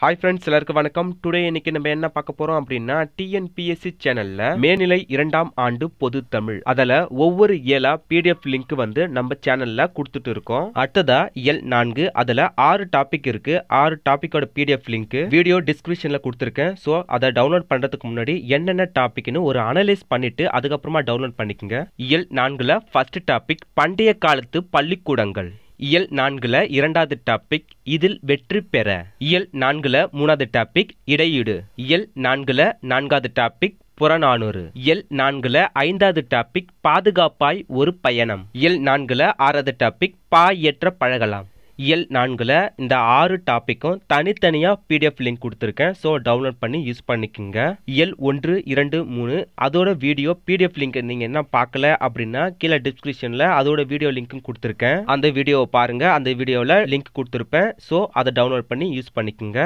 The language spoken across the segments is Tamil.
ஹாய் ஃப்ரெண்ட்ஸ் எல்லாருக்கும் வணக்கம் டுடே இன்னைக்கு நம்ம என்ன பார்க்க போறோம் அப்படின்னா டிஎன்பிஎஸ்சி சேனல்ல மேல்நிலை இரண்டாம் ஆண்டு பொது தமிழ் அதில் ஒவ்வொரு இயலா பிடிஎஃப் லிங்க் வந்து நம்ம சேனல்ல கொடுத்துட்டு இருக்கோம் அடுத்ததா எல் நான்கு அதில் ஆறு டாபிக் இருக்கு ஆறு டாபிக்கோட பிடிஎஃப் லிங்க் வீடியோ டிஸ்கிரிப்ஷன்ல கொடுத்துருக்கேன் ஸோ அதை டவுன்லோட் பண்றதுக்கு முன்னாடி என்னென்ன டாபிக்னு ஒரு அனலைஸ் பண்ணிட்டு அதுக்கப்புறமா டவுன்லோட் பண்ணிக்கோங்க இயல் நான்குல ஃபர்ஸ்ட் டாபிக் பண்டைய காலத்து பள்ளிக்கூடங்கள் இயல் நான்குல இரண்டாவது டாபிக் இதில் வெற்றி பெற இயல் நான்குல மூணாவது டாபிக் இடையீடு இயல் நான்குல நான்காவது டாபிக் புறநானூறு இயல் நான்குல ஐந்தாவது டாபிக் பாதுகாப்பாய் ஒரு பயணம் இயல் நான்குல ஆறாவது டாபிக் பாயற்ற பழகலாம் இயல் நான்கில் இந்த ஆறு டாப்பிக்கும் தனித்தனியாக பிடிஎஃப் லிங்க் கொடுத்துருக்கேன் ஸோ டவுன்லோட் பண்ணி யூஸ் பண்ணிக்கோங்க இயல் ஒன்று இரண்டு மூணு அதோட வீடியோ பிடிஎஃப் லிங்க் நீங்கள் என்ன பார்க்கல அப்படின்னா கீழே டிஸ்கிரிப்ஷனில் அதோட வீடியோ லிங்க்கும் கொடுத்துருக்கேன் அந்த வீடியோவை பாருங்கள் அந்த வீடியோவில் லிங்க் கொடுத்துருப்பேன் ஸோ அதை டவுன்லோட் பண்ணி யூஸ் பண்ணிக்கோங்க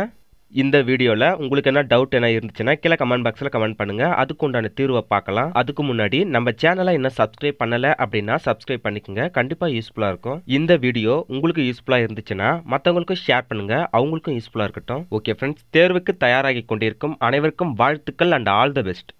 இந்த வீடியோவில் உங்களுக்கு என்ன டவுட் என்ன இருந்துச்சுன்னா கீழே கமெண்ட் பாக்ஸில் கமெண்ட் பண்ணுங்கள் அதுக்கு உண்டான தீர்வை பார்க்கலாம் அதுக்கு முன்னாடி நம்ம சேனலை இன்னும் சப்ஸ்கிரைப் பண்ணலை அப்படின்னா சப்ஸ்கிரைப் பண்ணிக்கோங்க கண்டிப்பாக யூஸ்ஃபுல்லாக இருக்கும் இந்த வீடியோ உங்களுக்கு யூஸ்ஃபுல்லாக இருந்துச்சுன்னா மற்றவங்களுக்கும் ஷேர் பண்ணுங்கள் அவங்களுக்கும் யூஸ்ஃபுல்லாக இருக்கட்டும் ஓகே ஃப்ரெண்ட்ஸ் தேர்வுக்கு தயாராகி கொண்டிருக்கும் அனைவருக்கும் வாழ்த்துக்கள் அண்ட் ஆல் த பெஸ்ட்